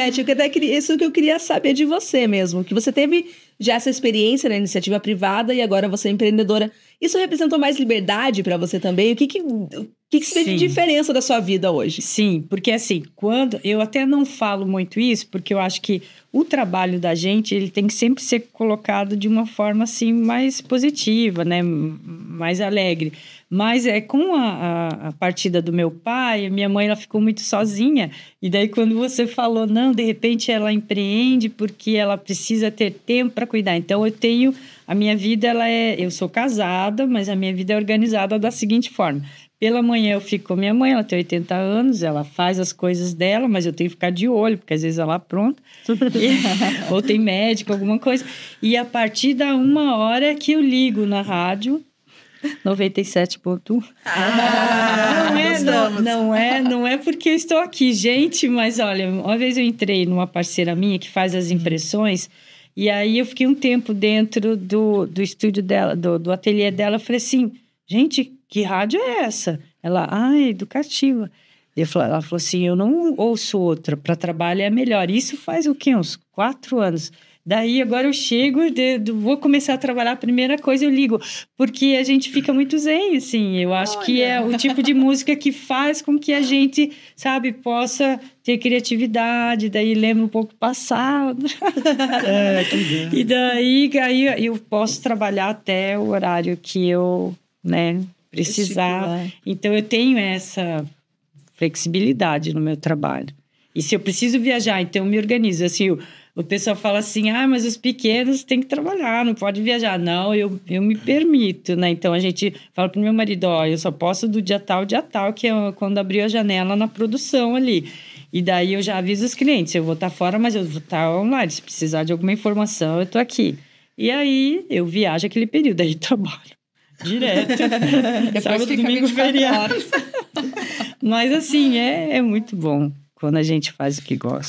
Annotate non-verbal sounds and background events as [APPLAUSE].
Beth, eu até queria, isso que eu queria saber de você mesmo, que você teve já essa experiência na iniciativa privada e agora você é empreendedora. Isso representou mais liberdade para você também? O que que, o que, que você de diferença da sua vida hoje? Sim, porque assim, quando eu até não falo muito isso, porque eu acho que o trabalho da gente, ele tem que sempre ser colocado de uma forma assim mais positiva, né, mais alegre. Mas é com a, a, a, partida do meu pai, minha mãe ela ficou muito sozinha. E daí, quando você falou, não, de repente ela empreende porque ela precisa ter tempo para cuidar. Então, eu tenho. A minha vida, ela é. Eu sou casada, mas a minha vida é organizada da seguinte forma. Pela manhã eu fico com minha mãe, ela tem 80 anos, ela faz as coisas dela, mas eu tenho que ficar de olho, porque às vezes ela apronta. [LAUGHS] ou tem médico, alguma coisa. E a partir da uma hora que eu ligo na rádio, 97.1. Ah, não, é, não, não, é, não é porque eu estou aqui, gente, mas olha, uma vez eu entrei numa parceira minha que faz as uhum. impressões, e aí eu fiquei um tempo dentro do, do estúdio dela, do, do ateliê dela, eu falei assim, gente, que rádio é essa? Ela, ah, é educativa. Ela falou assim: eu não ouço outra, para trabalho é melhor. Isso faz o quê? Uns quatro anos. Daí agora eu chego, de, de, vou começar a trabalhar, a primeira coisa eu ligo, porque a gente fica muito zen, assim. Eu acho Olha. que é o tipo de música que faz com que a gente, sabe, possa ter criatividade, daí lembra um pouco o passado. É, que e daí aí eu posso trabalhar até o horário que eu, né, precisar. Então eu tenho essa flexibilidade no meu trabalho. E se eu preciso viajar, então eu me organizo. Assim, o, o pessoal fala assim: ah, mas os pequenos têm que trabalhar, não pode viajar. Não, eu, eu me permito, né? Então a gente fala pro meu marido: ó, eu só posso do dia tal, dia tal, que é quando abriu a janela na produção ali. E daí eu já aviso os clientes: eu vou estar tá fora, mas eu vou estar tá online. Se precisar de alguma informação, eu tô aqui. E aí eu viajo aquele período, aí [LAUGHS] trabalho. Direto. [LAUGHS] Depois Sábado, domingo, feriado. [LAUGHS] Mas assim, é, é muito bom quando a gente faz o que gosta.